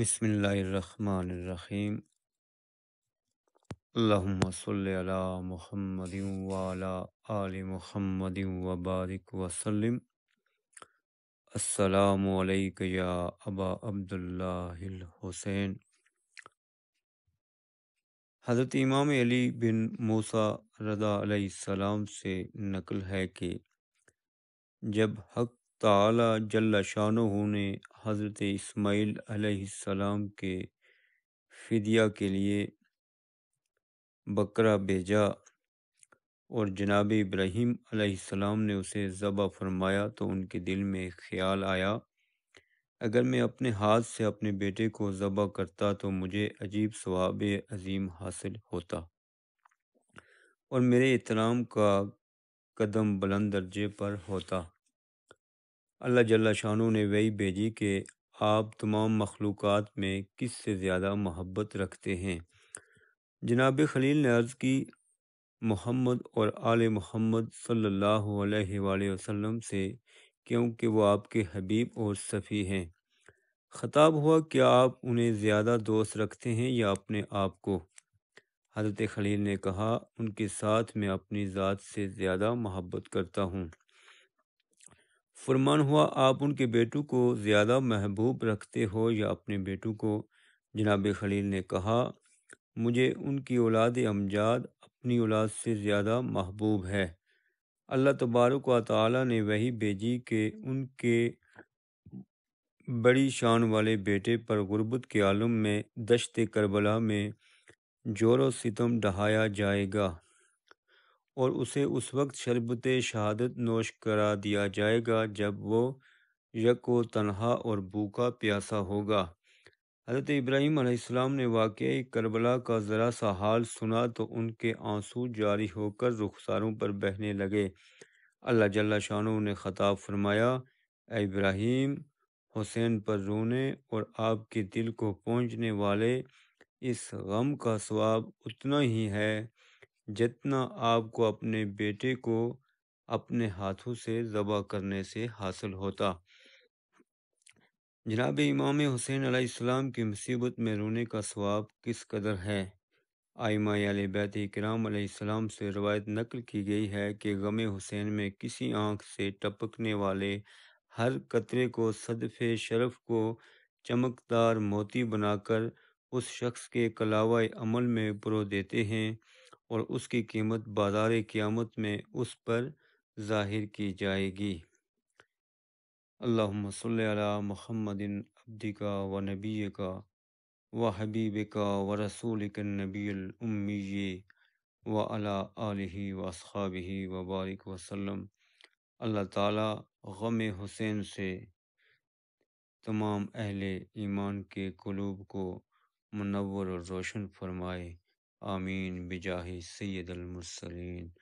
بسم اللہ الرحمن الرحیم اللہم صلی علی محمد وعلی آل محمد وبارک وسلم السلام علیک الحسین حضرت امام علی بن موسا رضا علیہ السلام سے نقل ہے کہ جب حق تعالی جل شانہ نے حضرت اسماعیل علیہ السلام کے فدیہ کے لیے بکرا بھیجا اور جناب ابراہیم علیہ السلام نے اسے ذبح فرمایا تو ان کے دل میں خیال آیا اگر میں اپنے ہاتھ سے اپنے بیٹے کو ذبح کرتا تو مجھے عجیب ثواب عظیم حاصل ہوتا اور میرے احترام کا قدم بلند درجے پر ہوتا اللہ جل شانو نے وہی بھیجی کہ آپ تمام مخلوقات میں کس سے زیادہ محبت رکھتے ہیں جناب خلیل نے عرض کی محمد اور آل محمد صلی اللہ علیہ وآلہ وسلم سے کیونکہ وہ آپ کے حبیب اور صفی ہیں خطاب ہوا کہ آپ انہیں زیادہ دوست رکھتے ہیں یا اپنے آپ کو حضرت خلیل نے کہا ان کے ساتھ میں اپنی ذات سے زیادہ محبت کرتا ہوں فرمان ہوا آپ ان کے بیٹوں کو زیادہ محبوب رکھتے ہو یا اپنے بیٹو کو جناب خلیل نے کہا مجھے ان کی اولاد امجاد اپنی اولاد سے زیادہ محبوب ہے اللہ تبارک و تعالیٰ نے وہی بھیجی کہ ان کے بڑی شان والے بیٹے پر غربت کے عالم میں دشت کربلا میں جور و ستم ڈہایا جائے گا اور اسے اس وقت شربت شہادت نوش کرا دیا جائے گا جب وہ یک و تنہا اور بوکا پیاسا ہوگا حضرت ابراہیم علیہ السلام نے واقعی کربلا کا ذرا سا حال سنا تو ان کے آنسو جاری ہو کر رخساروں پر بہنے لگے اللہ شانو نے خطاب فرمایا اے ابراہیم حسین پر رونے اور آپ کے دل کو پہنچنے والے اس غم کا ثواب اتنا ہی ہے جتنا آپ کو اپنے بیٹے کو اپنے ہاتھوں سے ذبح کرنے سے حاصل ہوتا جناب امام حسین علیہ السلام کی مصیبت میں رونے کا ثواب کس قدر ہے آئمہ علیہ بیت اکرام علیہ السلام سے روایت نقل کی گئی ہے کہ غم حسین میں کسی آنکھ سے ٹپکنے والے ہر قطرے کو صدف شرف کو چمکدار موتی بنا کر اس شخص کے کلاوہ عمل میں پرو دیتے ہیں اور اس کی قیمت بازار قیامت میں اس پر ظاہر کی جائے گی اللہم صلی علی محمد عبدکا و نبی کا و حبیب کا و نبی العمی و علی علیہ و اصحابہ و بارک وسلم اللہ تعالیٰ غم حسین سے تمام اہل ایمان کے قلوب کو منور اور روشن فرمائے آمين بجاه سيد المرسلين